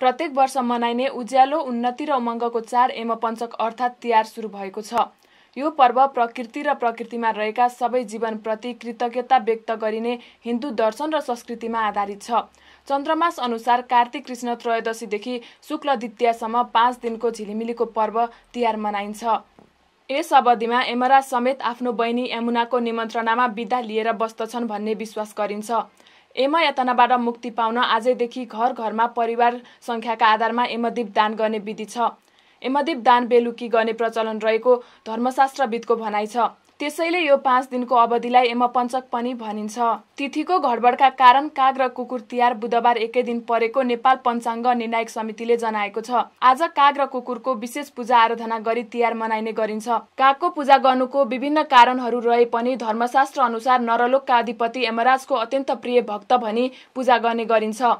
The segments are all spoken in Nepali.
प्रत्येक वर्ष मनाइने उज्यालो उन्नति र उमङ्गको चाड एम पञ्चक अर्थात् तिहार सुरु भएको छ यो पर्व प्रकृति र प्रकृतिमा रहेका सबै जीवनप्रति कृतज्ञता व्यक्त गरिने हिन्दू दर्शन र संस्कृतिमा आधारित छ चन्द्रमास अनुसार कार्तिक कृष्ण त्रयोदशीदेखि शुक्ल द्वितीयसम्म पाँच दिनको झिलिमिलीको पर्व तिहार मनाइन्छ यस अवधिमा एमरा समेत आफ्नो बहिनी यमुनाको निमन्त्रणामा विदा लिएर बस्दछन् भन्ने विश्वास गरिन्छ यमयातनाबाट मुक्ति पाउन आजैदेखि घर घरमा परिवार सङ्ख्याका आधारमा एमदीप दान गर्ने विधि छ एमदीप दान बेलुकी गर्ने प्रचलन रहेको धर्मशास्त्रविदको भनाइ छ त्यसैले यो पाँच दिनको अवधिलाई यमपञ्चक पनि भनिन्छ तिथिको घडबडका कारण काग र कुकुर तिहार बुधबार एकै दिन परेको नेपाल पञ्चाङ्ग निर्णायक समितिले जनाएको छ आज काग र कुकुरको विशेष पूजा आराधना गरी तिहार मनाइने गरिन्छ कागको पूजा गर्नुको विभिन्न कारणहरू रहे पनि धर्मशास्त्र अनुसार नरलोकका अधिपति यमराजको अत्यन्त प्रिय भक्त भनी पूजा गर्ने गरिन्छ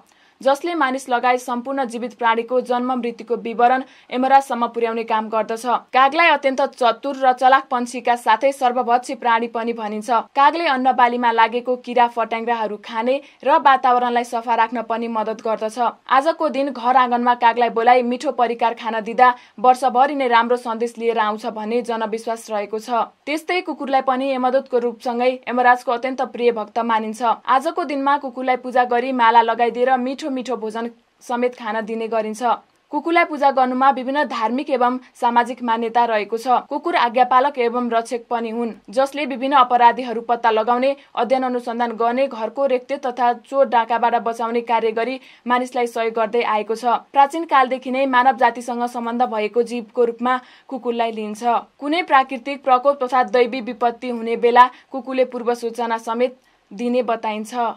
जसले मानिस लगायत सम्पूर्ण जीवित प्राणीको जन्म मृत्युको विवरण एमरासम्म पुर्याउने काम गर्दछ कागलाई अत्यन्त चतुर र चलाक पन्छीका साथै सर्वभक्षी प्राणी पनि भनिन्छ कागले अन्न बालीमा लागेको किरा फट्याङ्ग्राहरू खाने र वातावरणलाई सफा राख्न पनि मदत गर्दछ आजको दिन घर आँगनमा कागलाई बोलाइ मिठो परिकार खान दिँदा वर्षभरि नै राम्रो सन्देश लिएर आउँछ भन्ने जनविश्वास रहेको छ त्यस्तै कुकुरलाई पनि यमदूतको रूपसँगै यमराजको अत्यन्त प्रिय भक्त मानिन्छ आजको दिनमा कुकुरलाई पूजा गरी माला लगाइदिएर मिठो मिठो मिठो भोजन समेत खान दिने गरिन्छ कुकुरलाई पूजा गर्नुमा विभिन्न धार्मिक एवं सामाजिक मान्यता रहेको छ कुकुर आज्ञापालक एवं रक्षक पनि हुन् जसले विभिन्न अपराधीहरू पत्ता लगाउने अध्ययन अनुसन्धान गर्ने घरको रेक्ते तथा चोर डाँकाबाट बचाउने कार्य गरी मानिसलाई सहयोग गर्दै आएको छ प्राचीन कालदेखि नै मानव जातिसँग सम्बन्ध भएको जीवको रूपमा कुकुरलाई लिइन्छ कुनै प्राकृतिक प्रकोप तथा दैवी विपत्ति हुने बेला कुकुरले पूर्व सूचना समेत दिने बताइन्छ